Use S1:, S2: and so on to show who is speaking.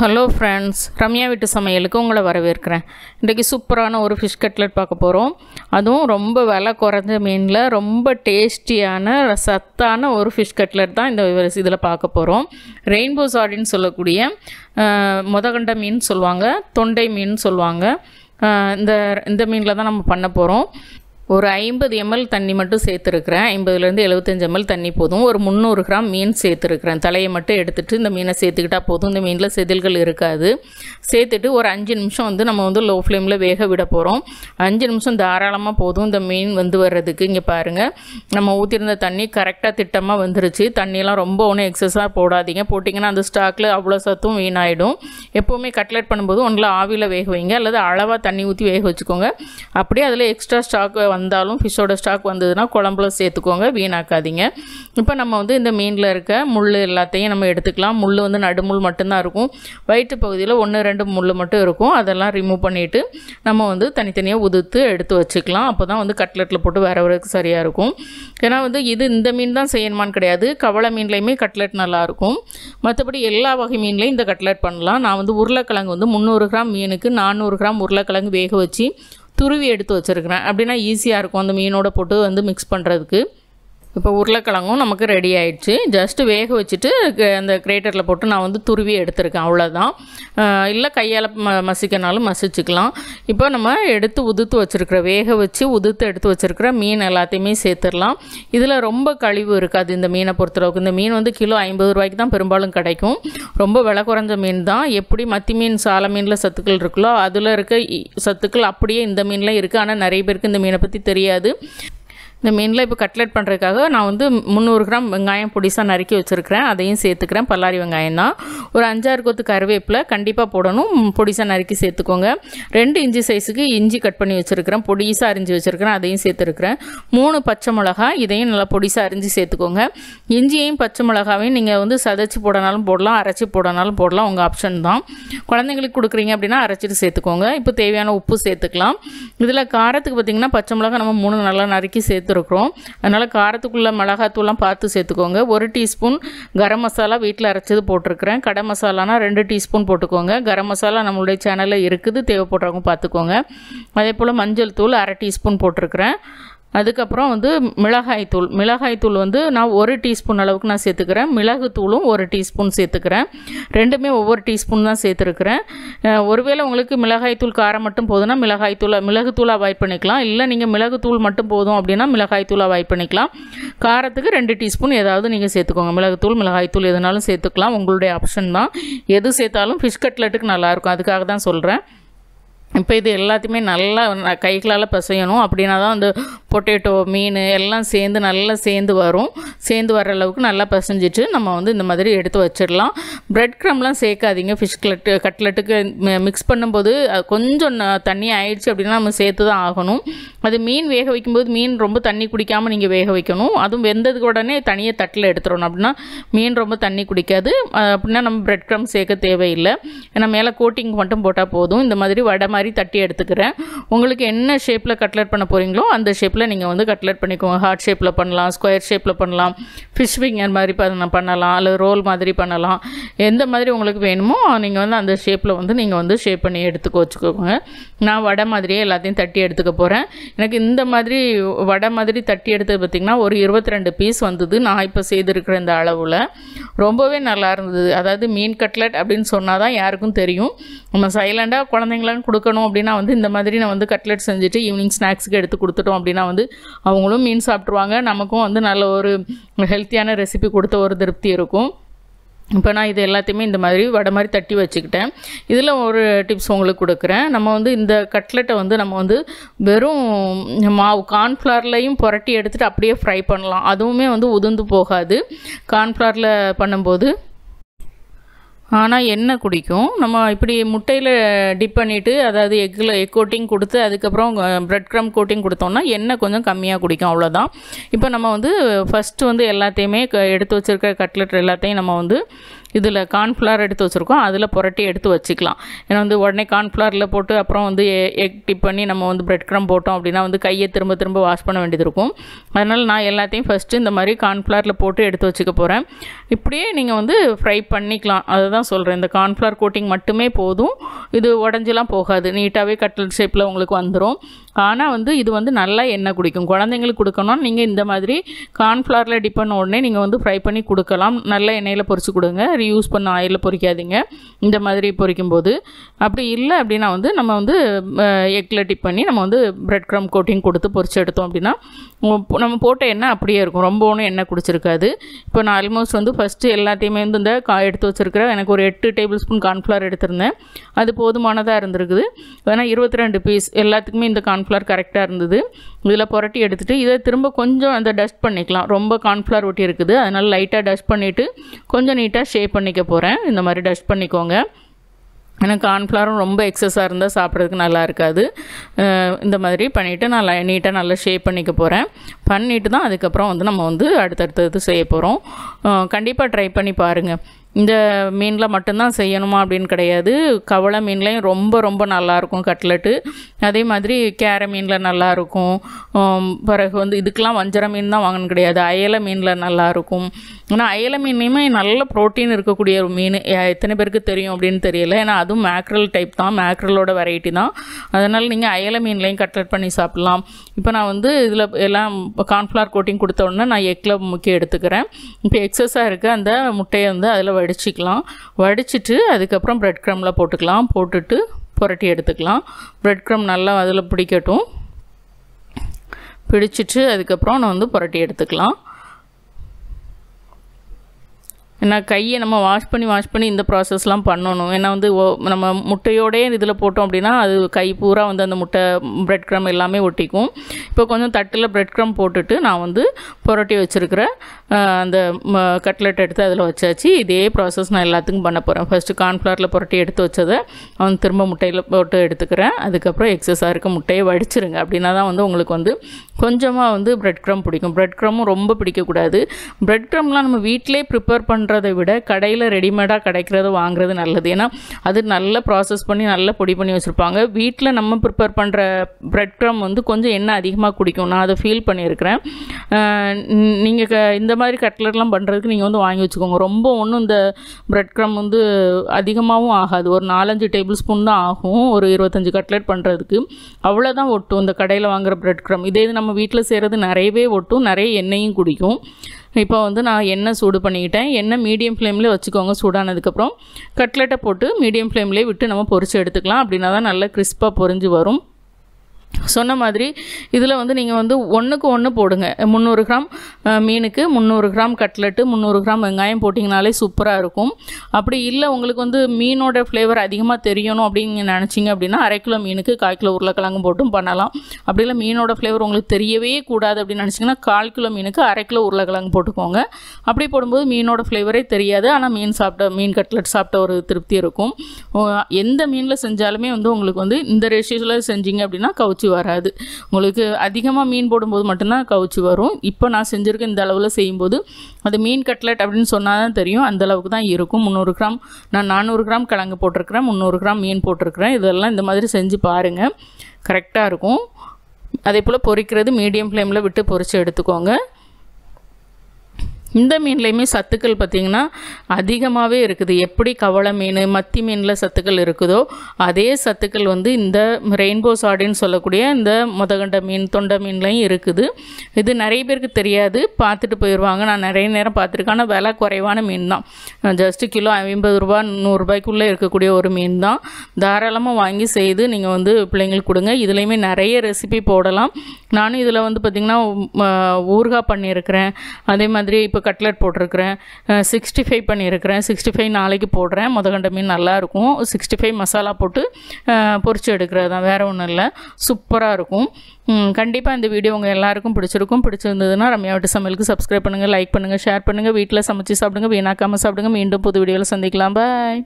S1: hello friends Ramya வீட்டு சமையலுக்கு உங்களை வரவேற்கிறேன் இன்றைக்கி சூப்பரான ஒரு ஃபிஷ் கட்லெட் பார்க்க போகிறோம் அதுவும் ரொம்ப விலை குறைஞ்ச மீனில் ரொம்ப டேஸ்டியான சத்தான ஒரு ஃபிஷ் கட்லெட் தான் இந்த இதில் பார்க்க போகிறோம் ரெயின்போ சாடின்னு சொல்லக்கூடிய முதகண்ட மீன் சொல்லுவாங்க தொண்டை மீன் சொல்லுவாங்க இந்த இந்த மீனில் தான் நம்ம பண்ண போகிறோம் ஒரு ஐம்பது எம்எல் தண்ணி மட்டும் சேர்த்துருக்குறேன் ஐம்பதுலேருந்து எழுபத்தஞ்சி எம்எல் தண்ணி போதும் ஒரு முந்நூறு கிராம் மீன் சேர்த்துருக்குறேன் தலையை மட்டும் எடுத்துகிட்டு இந்த மீனை சேர்த்துக்கிட்டால் போதும் இந்த மீனில் செதில்கள் இருக்காது சேர்த்துட்டு ஒரு அஞ்சு நிமிஷம் வந்து நம்ம வந்து லோ ஃப்ளேமில் வேக விட போகிறோம் அஞ்சு நிமிஷம் தாராளமாக போதும் இந்த மீன் வந்து வர்றதுக்கு இங்கே பாருங்கள் நம்ம ஊற்றிருந்த தண்ணி கரெக்டாக திட்டமாக வந்துருச்சு தண்ணியெல்லாம் ரொம்ப ஒன்றும் எக்ஸஸாக போடாதீங்க போட்டிங்கன்னா அந்த ஸ்டாக்கில் அவ்வளோ சத்தும் வீணாயிடும் எப்போவுமே கட்லெட் பண்ணும்போது ஒன்றில் ஆவியில் வேக வைங்க அல்லது அளவாக தண்ணி ஊற்றி வேக வச்சுக்கோங்க அப்படியே அதில் எக்ஸ்ட்ரா ஸ்டாக் வந்தாலும் ஃபிஷ்ஷோட ஸ்டாக் வந்ததுன்னா குழம்புல சேர்த்துக்கோங்க வீணாக்காதீங்க இப்போ நம்ம வந்து இந்த மீனில் இருக்க முள் எல்லாத்தையும் நம்ம எடுத்துக்கலாம் முள் வந்து நடுமுள் மட்டும்தான் இருக்கும் வயிற்று பகுதியில் ஒன்று ரெண்டு முள் மட்டும் இருக்கும் அதெல்லாம் ரிமூவ் பண்ணிவிட்டு நம்ம வந்து தனித்தனியாக உதுத்து எடுத்து வச்சுக்கலாம் அப்போ தான் வந்து கட்லெட்டில் போட்டு வரைக்கும் சரியாக இருக்கும் ஏன்னா வந்து இது இந்த மீன் தான் செய்யணுமான்னு கிடையாது கவலை மீன்லேயுமே கட்லெட் நல்லாயிருக்கும் மற்றபடி எல்லா வகை மீன்லேயும் இந்த கட்லெட் பண்ணலாம் நான் வந்து உருளைக்கிழங்கு வந்து முந்நூறு கிராம் மீனுக்கு நானூறு கிராம் உருளைக்கிழங்கு வேக வச்சு துருவி எடுத்து வச்சுருக்கிறேன் அப்படின்னா ஈஸியாக இருக்கும் அந்த மீனோட போட்டு வந்து மிக்ஸ் பண்ணுறதுக்கு இப்போ உருளைக்கிழங்கும் நமக்கு ரெடி ஆயிடுச்சு ஜஸ்ட்டு வேக வச்சுட்டு அந்த கிரேட்டரில் போட்டு நான் வந்து துருவி எடுத்திருக்கேன் அவ்வளோதான் இல்லை கையால் ம மசிக்கனாலும் மசிச்சுக்கலாம் இப்போ நம்ம எடுத்து உதுத்து வச்சுருக்கிற வேக வச்சு உதுத்து எடுத்து வச்சுருக்கிற மீன் எல்லாத்தையுமே சேர்த்துடலாம் இதில் ரொம்ப கழிவு இருக்காது இந்த மீனை பொறுத்தளவுக்கு இந்த மீன் வந்து கிலோ ஐம்பது ரூபாய்க்கு தான் பெரும்பாலும் கிடைக்கும் ரொம்ப விலை குறைஞ்ச மீன் தான் எப்படி மத்தி மீன் சால மீனில் சத்துக்கள் இருக்குல்லோ அதில் இருக்க சத்துக்கள் அப்படியே இந்த மீனில் இருக்குது ஆனால் நிறைய பேருக்கு இந்த மீனை பற்றி தெரியாது இந்த மீனில் இப்போ கட்லெட் பண்ணுறதுக்காக நான் வந்து முந்நூறு கிராம் வெங்காயம் பொடிசாக நறுக்கி வச்சுருக்கிறேன் அதையும் சேர்த்துக்கிறேன் பல்லாரி வெங்காயம் தான் ஒரு அஞ்சாறு கொத்து கருவேப்பில் கண்டிப்பாக போடணும் பொடிசாக நறுக்கி சேர்த்துக்கோங்க ரெண்டு இஞ்சி சைஸுக்கு இஞ்சி கட் பண்ணி வச்சுருக்கிறேன் பொடிசாக அரிஞ்சு வச்சுருக்கிறேன் அதையும் சேர்த்துருக்கிறேன் மூணு பச்சை மிளகா இதையும் நல்லா பொடிசாக அரிஞ்சு சேர்த்துக்கோங்க இஞ்சியையும் பச்சை மிளகாவையும் நீங்கள் வந்து சதைச்சி போடனாலும் போடலாம் அரைச்சி போடனாலும் போடலாம் உங்கள் ஆப்ஷன் தான் குழந்தைங்களுக்கு கொடுக்குறீங்க அப்படின்னா அரைச்சிட்டு சேர்த்துக்கோங்க இப்போ தேவையான உப்பு சேர்த்துக்கலாம் இதில் காரத்துக்கு பார்த்திங்கன்னா பச்சை மிளகா நம்ம மூணு நல்லா நறுக்கி சேர்த்து சேர்த்துருக்குறோம் அதனால் காரத்துக்குள்ளே மிளகாத்தூள்லாம் பார்த்து சேர்த்துக்கோங்க ஒரு டீஸ்பூன் கரம் மசாலா வீட்டில் அரைச்சது போட்டிருக்கிறேன் கடை மசாலானா ரெண்டு டீஸ்பூன் போட்டுக்கோங்க கரம் மசாலா நம்மளுடைய சேனலில் இருக்குது தேவைப்படுறவங்க பார்த்துக்கோங்க அதே போல் மஞ்சள் தூள் அரை டீஸ்பூன் போட்டிருக்கிறேன் அதுக்கப்புறம் வந்து மிளகாய்த்தூள் மிளகாய்த்தூள் வந்து நான் ஒரு டீஸ்பூன் அளவுக்கு நான் சேர்த்துக்கிறேன் மிளகுத்தூளும் ஒரு டீஸ்பூன் சேர்த்துக்கிறேன் ரெண்டுமே ஒவ்வொரு டீஸ்பூன் தான் சேர்த்துருக்குறேன் ஒருவேளை உங்களுக்கு மிளகாய்த்தூள் காரம் மட்டும் போதுன்னா மிளகாய்த்தூளை தூள் அவாய்ட் பண்ணிக்கலாம் இல்லை நீங்கள் மிளகுத்தூள் மட்டும் போதும் அப்படின்னா மிளகாய்த்தூளை அவாய்ட் பண்ணிக்கலாம் காரத்துக்கு ரெண்டு டீஸ்பூன் ஏதாவது நீங்கள் சேர்த்துக்கோங்க மிளகுத்தூள் மிளகாய்த்தூள் எதுனாலும் சேர்த்துக்கலாம் உங்களுடைய ஆப்ஷன் தான் எது சேர்த்தாலும் ஃபிஷ் கட்லெட்டுக்கு நல்லாயிருக்கும் அதுக்காக தான் சொல்கிறேன் இப்போ இது எல்லாத்தையுமே நல்லா கைகளால் பிசையணும் அப்படின்னா தான் அந்த பொட்டேட்டோ மீன் எல்லாம் சேர்ந்து நல்லா சேர்ந்து வரும் சேர்ந்து வர அளவுக்கு நல்லா பிசைஞ்சிட்டு நம்ம வந்து இந்த மாதிரி எடுத்து வச்சிடலாம் ப்ரெட் க்ரம்லாம் சேர்க்காதீங்க ஃபிஷ் கலெட்டு கட்லெட்டுக்கு மிக்ஸ் பண்ணும்போது கொஞ்சம் தண்ணி ஆயிடுச்சு அப்படின்னா நம்ம சேர்த்து தான் ஆகணும் அது மீன் வேக வைக்கும்போது மீன் ரொம்ப தண்ணி குடிக்காமல் நீங்கள் வேக வைக்கணும் அதுவும் வெந்ததுக்கு உடனே தனியாக தட்டில் எடுத்துடணும் அப்படின்னா மீன் ரொம்ப தண்ணி குடிக்காது அப்படின்னா நம்ம ப்ரெட் க்ரம் சேர்க்க தேவையில்லை ஏன்னா மேலே கோட்டிங் மட்டும் போட்டால் போதும் இந்த மாதிரி வடை மாதிரி தட்டி எடுத்துக்கிறேன் உங்களுக்கு என்ன ஷேப்பில் கட்லெட் பண்ண போகிறீங்களோ அந்த ஷேப்பில் நீங்கள் வந்து கட்லெட் பண்ணிக்கோங்க ஹார்ட் ஷேப்பில் பண்ணலாம் ஸ்கொயர் ஷேப்பில் பண்ணலாம் ஃபிஷ் ஃபிங்கர் மாதிரி பண்ணலாம் அல்லது ரோல் மாதிரி பண்ணலாம் எந்த மாதிரி உங்களுக்கு வேணுமோ நீங்கள் வந்து அந்த ஷேப்பில் வந்து நீங்கள் வந்து ஷேப் பண்ணி எடுத்துக்கோ வச்சுக்கோங்க நான் வடை மாதிரியே எல்லாத்தையும் தட்டி எடுத்துக்க போகிறேன் எனக்கு இந்த மாதிரி வடை மாதிரி தட்டி எடுத்தது பார்த்திங்கன்னா ஒரு இருபத்தி ரெண்டு பீஸ் வந்தது நான் இப்போ செய்திருக்கிற இந்த அளவில் ரொம்பவே நல்லா இருந்தது அதாவது மீன் கட்லெட் அப்படின்னு சொன்னால் தான் யாருக்கும் தெரியும் நம்ம சைலண்டாக குழந்தைங்களான்னு கொடுக்க கொடுக்கணும் அப்படின்னா வந்து இந்த மாதிரி நான் வந்து கட்லெட் செஞ்சுட்டு ஈவினிங் ஸ்நாக்ஸுக்கு எடுத்து கொடுத்துட்டோம் அப்படின்னா வந்து அவங்களும் மீன் சாப்பிட்ருவாங்க நமக்கும் வந்து நல்ல ஒரு ஹெல்த்தியான ரெசிபி கொடுத்த ஒரு திருப்தி இருக்கும் இப்போ நான் இது எல்லாத்தையுமே இந்த மாதிரி வடை மாதிரி தட்டி வச்சுக்கிட்டேன் இதில் ஒரு டிப்ஸ் உங்களுக்கு கொடுக்குறேன் நம்ம வந்து இந்த கட்லெட்டை வந்து நம்ம வந்து வெறும் மாவு கார்ன்ஃப்ளவர்லையும் புரட்டி எடுத்துகிட்டு அப்படியே ஃப்ரை பண்ணலாம் அதுவுமே வந்து உதுந்து போகாது கார்ன்ஃப்ளவரில் பண்ணும்போது ஆனால் எண்ணெய் குடிக்கும் நம்ம இப்படி முட்டையில் டிப் பண்ணிவிட்டு அதாவது எக்கில் எக் கோட்டிங் கொடுத்து அதுக்கப்புறம் ப்ரெட் க்ரம் கோட்டிங் கொடுத்தோம்னா எண்ணெய் கொஞ்சம் கம்மியாக குடிக்கும் அவ்வளோதான் இப்போ நம்ம வந்து ஃபஸ்ட்டு வந்து எல்லாத்தையுமே எடுத்து வச்சுருக்க கட்லெட் எல்லாத்தையும் நம்ம வந்து இதில் கார்ன்ஃப்ளவர் எடுத்து வச்சுருக்கோம் அதில் புரட்டி எடுத்து வச்சுக்கலாம் ஏன்னா வந்து உடனே கார்ன்ஃப்ளவரில் போட்டு அப்புறம் வந்து எக் டிப் பண்ணி நம்ம வந்து ப்ரெட் க்ரம் போட்டோம் அப்படின்னா வந்து கையை திரும்ப திரும்ப வாஷ் பண்ண வேண்டியது இருக்கும் அதனால் நான் எல்லாத்தையும் ஃபஸ்ட்டு இந்த மாதிரி கார்ன்ஃப்ளவரில் போட்டு எடுத்து வச்சுக்க போகிறேன் இப்படியே நீங்கள் வந்து ஃப்ரை பண்ணிக்கலாம் அதுதான் சொல்கிறேன் இந்த கார்ன்ஃப்ளவர் கோட்டிங் மட்டுமே போதும் இது உடஞ்சிலாம் போகாது நீட்டாகவே கட்லட் ஷேப்பில் உங்களுக்கு வந்துடும் ஆனால் வந்து இது வந்து நல்லா எண்ணெய் குடிக்கும் குழந்தைங்களுக்கு கொடுக்கணும்னா நீங்கள் இந்த மாதிரி கார்ன்ஃப்ளவரில் டிப் பண்ண உடனே நீங்கள் வந்து ஃப்ரை பண்ணி கொடுக்கலாம் நல்ல எண்ணெயில் பொறிச்சு கொடுங்க ரீயூஸ் பண்ண ஆயிலில் பொறிக்காதீங்க இந்த மாதிரி பொறிக்கும்போது அப்படி இல்லை அப்படின்னா வந்து நம்ம வந்து எக்கில் டிப் பண்ணி நம்ம வந்து பிரெட் க்ரம் கோட்டிங் கொடுத்து பொறிச்சு எடுத்தோம் அப்படின்னா நம்ம போட்ட எண்ணெய் அப்படியே இருக்கும் ரொம்ப ஒன்றும் எண்ணெய் குடிச்சிருக்காது இப்போ நான் ஆல்மோஸ்ட் வந்து ஃபஸ்ட்டு எல்லாத்தையுமே வந்து இந்த கா எடுத்து வச்சுருக்கிறேன் எனக்கு ஒரு எட்டு டேபிள் ஸ்பூன் கார்ன்ஃப்ளவர் எடுத்திருந்தேன் அது போதுமானதாக இருந்திருக்குது ஏன்னா இருபத்தி ரெண்டு பீஸ் எல்லாத்துக்குமே இந்த கார்ன்ஃப்ளவர் கரெக்டாக இருந்தது இதில் புரட்டி எடுத்துகிட்டு இதை திரும்ப கொஞ்சம் அந்த டஸ்ட் பண்ணிக்கலாம் ரொம்ப கார்ன்ஃப்ளவர் ஒட்டி இருக்குது அதனால் லைட்டாக டஸ்ட் பண்ணிவிட்டு கொஞ்சம் நீட்டாக ஷேப் பண்ணிக்க போகிறேன் இந்த மாதிரி டஸ்ட் பண்ணிக்கோங்க ஏன்னா கார்ன்ஃப்ளவரும் ரொம்ப எக்ஸஸாக இருந்தால் சாப்பிட்றதுக்கு நல்லா இருக்காது இந்த மாதிரி பண்ணிவிட்டு நான் நீட்டாக நல்லா ஷேப் பண்ணிக்க போகிறேன் பண்ணிவிட்டு தான் அதுக்கப்புறம் வந்து நம்ம வந்து அடுத்தடுத்தது செய்ய போகிறோம் கண்டிப்பாக ட்ரை பண்ணி பாருங்கள் இந்த மீனில் மட்டும்தான் செய்யணுமா அப்படின்னு கிடையாது கவளை மீன்லேயும் ரொம்ப ரொம்ப நல்லாயிருக்கும் கட்லெட்டு அதே மாதிரி கேர மீனில் நல்லாயிருக்கும் பிறகு வந்து இதுக்கெலாம் வஞ்சர மீன் தான் வாங்கணும் கிடையாது அயல மீனில் நல்லாயிருக்கும் ஆனால் அயல மீன்லேயுமே நல்ல ப்ரோட்டீன் இருக்கக்கூடிய ஒரு மீன் எத்தனை பேருக்கு தெரியும் அப்படின்னு தெரியல ஏன்னா அதுவும் மேக்ரல் டைப் தான் மேக்ரலோட வெரைட்டி தான் அதனால் நீங்கள் அயல மீன்லேயும் கட்லெட் பண்ணி சாப்பிட்லாம் இப்போ நான் வந்து இதில் எல்லாம் கார்ன்ஃப்ளவர் கோட்டிங் கொடுத்த உடனே நான் எக்கில் முக்கிய எடுத்துக்கிறேன் இப்போ எக்ஸஸாக இருக்குது அந்த முட்டையை வந்து அதில் வடிச்சிக்கலாம் வடிச்சிட்டு அதுக்கப்புறம் ப்ரெட் க்ரம்மில் போட்டுக்கலாம் போட்டுட்டு புரட்டி எடுத்துக்கலாம் ப்ரெட் க்ரம் நல்லா அதில் பிடிக்கட்டும் பிடிச்சிட்டு அதுக்கப்புறம் நான் வந்து புரட்டி எடுத்துக்கலாம் ஏன்னா கையை நம்ம வாஷ் பண்ணி வாஷ் பண்ணி இந்த ப்ராசஸ்லாம் பண்ணணும் ஏன்னா வந்து நம்ம முட்டையோடே இதில் போட்டோம் அப்படின்னா அது கை பூரா வந்து அந்த முட்டை ப்ரெட் க்ரம் எல்லாமே ஒட்டிக்கும் இப்போ கொஞ்சம் தட்டில் ப்ரெட் க்ரம் போட்டுட்டு நான் வந்து புரட்டி வச்சுருக்கிற அந்த கட்லெட் எடுத்து அதில் வச்சாச்சு இதே ப்ராசஸ் நான் எல்லாத்துக்கும் பண்ண போகிறேன் ஃபஸ்ட்டு கார்ன்ஃப்ளவரில் புரட்டி எடுத்து வச்சதை அவன் திரும்ப முட்டையில் போட்டு எடுத்துக்கிறேன் அதுக்கப்புறம் எக்ஸஸாக இருக்க முட்டையை வடிச்சிருங்க அப்படின்னா தான் வந்து உங்களுக்கு வந்து கொஞ்சமாக வந்து ப்ரெட் க்ரம் பிடிக்கும் ப்ரெட் க்ரமும் ரொம்ப பிடிக்கக்கூடாது ப்ரெட் க்ரம்லாம் நம்ம வீட்டிலே ப்ரிப்பேர் பண்ண பண்ணுறதை விட கடையில் ரெடிமேடாக கிடைக்கிறத வாங்குறது நல்லது ஏன்னா அது நல்லா ப்ராசஸ் பண்ணி நல்லா பொடி பண்ணி வச்சுருப்பாங்க வீட்டில் நம்ம ப்ரிப்பேர் பண்ணுற ப்ரெட் க்ரம் வந்து கொஞ்சம் எண்ணெய் அதிகமாக குடிக்கும் நான் அதை ஃபீல் பண்ணியிருக்கிறேன் நீங்கள் க இந்த மாதிரி கட்லெட்லாம் பண்ணுறதுக்கு நீங்கள் வந்து வாங்கி வச்சுக்கோங்க ரொம்ப ஒன்றும் இந்த ப்ரெட் க்ரம் வந்து அதிகமாகவும் ஆகாது ஒரு நாலஞ்சு டேபிள் ஸ்பூன் தான் ஆகும் ஒரு இருபத்தஞ்சி கட்லெட் பண்ணுறதுக்கு அவ்வளோதான் ஒட்டும் இந்த கடையில் வாங்குகிற ப்ரெட் க்ரம் இதே இது நம்ம வீட்டில் செய்கிறது நிறையவே ஒட்டும் நிறைய எண்ணெயும் குடிக்கும் இப்போ வந்து நான் எண்ணெய் சூடு பண்ணிக்கிட்டேன் எண்ணெய் மீடியம் ஃப்ளேமில் வச்சுக்கோங்க சூடானதுக்கப்புறம் கட்லெட்டை போட்டு மீடியம் ஃப்ளேம்லேயே விட்டு நம்ம பொரிச்சு எடுத்துக்கலாம் அப்படின்னா தான் நல்லா கிறிஸ்பாக பொரிஞ்சு வரும் சொன்ன மாதிரி இதில் வந்து நீங்கள் வந்து ஒன்றுக்கு ஒன்று போடுங்க முந்நூறு கிராம் மீனுக்கு முந்நூறு கிராம் கட்லெட்டு முந்நூறு கிராம் வெங்காயம் போட்டிங்கனாலே சூப்பராக இருக்கும் அப்படி இல்லை உங்களுக்கு வந்து மீனோட ஃப்ளேவர் அதிகமாக தெரியணும் அப்படின்னு நினச்சிங்க அப்படின்னா அரை கிலோ மீனுக்கு கால் கிலோ உருளைக்கிழங்கு போட்டும் பண்ணலாம் அப்படி இல்லை மீனோட ஃப்ளேவர் உங்களுக்கு தெரியவே கூடாது அப்படின்னு நினச்சிங்கன்னா கால் கிலோ மீனுக்கு அரை கிலோ உருளைக்கிழங்கு போட்டுக்கோங்க அப்படி போடும்போது மீனோட ஃப்ளேவரே தெரியாது ஆனால் மீன் சாப்பிட்ட மீன் கட்லெட் சாப்பிட்ட ஒரு திருப்தி இருக்கும் எந்த மீனில் செஞ்சாலுமே வந்து உங்களுக்கு வந்து இந்த ரேஷியோவில் செஞ்சீங்க அப்படின்னா கவுச்சி கவுச்சி வராது உங்களுக்கு அதிகமாக மீன் போடும்போது மட்டும்தான் கவுச்சி வரும் இப்போ நான் செஞ்சுருக்கேன் இந்த அளவில் செய்யும்போது அது மீன் கட்லட் அப்படின்னு சொன்னால் தான் தெரியும் அந்த அளவுக்கு தான் இருக்கும் முந்நூறு கிராம் நான் நானூறு கிராம் கிழங்கு போட்டிருக்கிறேன் முந்நூறு கிராம் மீன் போட்டிருக்கிறேன் இதெல்லாம் இந்த மாதிரி செஞ்சு பாருங்கள் கரெக்டாக இருக்கும் அதே போல் பொறிக்கிறது மீடியம் ஃப்ளேமில் விட்டு பொறிச்சு எடுத்துக்கோங்க இந்த மீன்லேயுமே சத்துக்கள் பார்த்திங்கன்னா அதிகமாகவே இருக்குது எப்படி கவளை மீன் மத்தி மீனில் சத்துக்கள் இருக்குதோ அதே சத்துக்கள் வந்து இந்த ரெயின்போ சாடின்னு சொல்லக்கூடிய இந்த முதகண்ட மீன் தொண்டை மீன்லையும் இருக்குது இது நிறைய பேருக்கு தெரியாது பார்த்துட்டு போயிடுவாங்க நான் நிறைய நேரம் பார்த்துருக்கேன் ஆனால் விலை குறைவான மீன் தான் ஜஸ்ட்டு கிலோ ஐம்பது ரூபா நூறுரூபாய்க்குள்ளே இருக்கக்கூடிய ஒரு மீன் தான் தாராளமாக வாங்கி செய்து நீங்கள் வந்து பிள்ளைங்களுக்கு கொடுங்க இதுலேயுமே நிறைய ரெசிபி போடலாம் நானும் இதில் வந்து பார்த்திங்கன்னா ஊறுகாய் பண்ணியிருக்கிறேன் அதே மாதிரி இப்போ இப்போ கட்லட் போட்டிருக்கிறேன் சிக்ஸ்டி ஃபைவ் பண்ணியிருக்கிறேன் சிக்ஸ்டி ஃபைவ் நாளைக்கு போடுறேன் முதகண்ட மீன் நல்லாயிருக்கும் சிக்ஸ்டி ஃபைவ் மசாலா போட்டு பொறிச்சு எடுக்கிறது தான் வேறு ஒன்றும் இல்லை சூப்பராக இருக்கும் கண்டிப்பாக இந்த வீடியோ உங்கள் எல்லாருக்கும் பிடிச்சிருக்கும் பிடிச்சிருந்ததுன்னா ரம்யா வீட்டு சமையலுக்கு சப்ஸ்கிரைப் பண்ணுங்கள் லைக் பண்ணுங்கள் ஷேர் பண்ணுங்கள் வீட்டில் சமைச்சு சாப்பிடுங்க வீணாக்காமல் சாப்பிடுங்க மீண்டும் புது வீடியோவில் சந்திக்கலாம் பாய்